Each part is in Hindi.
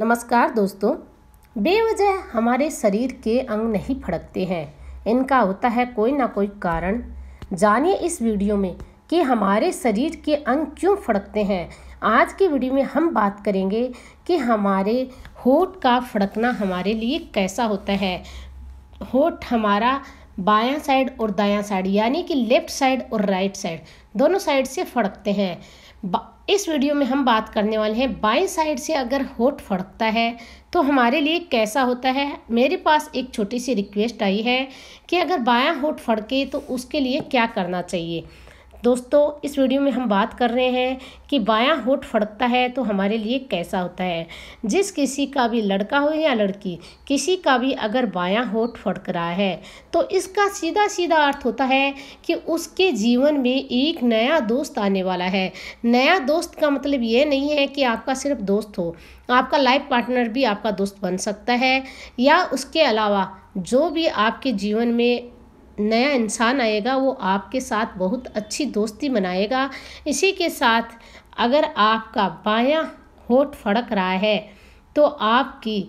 नमस्कार दोस्तों बेवजह हमारे शरीर के अंग नहीं फड़कते हैं इनका होता है कोई ना कोई कारण जानिए इस वीडियो में कि हमारे शरीर के अंग क्यों फड़कते हैं आज की वीडियो में हम बात करेंगे कि हमारे होठ का फड़कना हमारे लिए कैसा होता है होठ हमारा बायां साइड और दायां साइड यानी कि लेफ्ट साइड और राइट साइड दोनों साइड से फड़कते हैं इस वीडियो में हम बात करने वाले हैं बाएं साइड से अगर होठ फड़कता है तो हमारे लिए कैसा होता है मेरे पास एक छोटी सी रिक्वेस्ट आई है कि अगर बायां होठ फड़के तो उसके लिए क्या करना चाहिए दोस्तों इस वीडियो में हम बात कर रहे हैं कि बायां होठ फड़कता है तो हमारे लिए कैसा होता है जिस किसी का भी लड़का हो या लड़की किसी का भी अगर बायां होठ फड़क रहा है तो इसका सीधा सीधा अर्थ होता है कि उसके जीवन में एक नया दोस्त आने वाला है नया दोस्त का मतलब ये नहीं है कि आपका सिर्फ दोस्त हो आपका लाइफ पार्टनर भी आपका दोस्त बन सकता है या उसके अलावा जो भी आपके जीवन में नया इंसान आएगा वो आपके साथ बहुत अच्छी दोस्ती बनाएगा इसी के साथ अगर आपका बायां होठ फड़क रहा है तो आपकी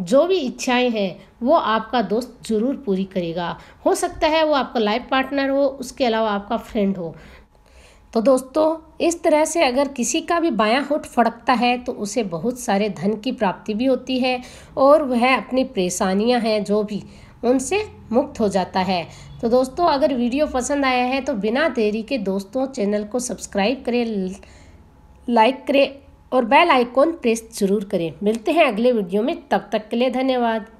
जो भी इच्छाएं हैं वो आपका दोस्त ज़रूर पूरी करेगा हो सकता है वो आपका लाइफ पार्टनर हो उसके अलावा आपका फ्रेंड हो तो दोस्तों इस तरह से अगर किसी का भी बायां होठ फड़कता है तो उसे बहुत सारे धन की प्राप्ति भी होती है और वह अपनी परेशानियां हैं जो भी उनसे मुक्त हो जाता है तो दोस्तों अगर वीडियो पसंद आया है तो बिना देरी के दोस्तों चैनल को सब्सक्राइब करें लाइक करें और बेल आइकॉन प्रेस जरूर करें मिलते हैं अगले वीडियो में तब तक के लिए धन्यवाद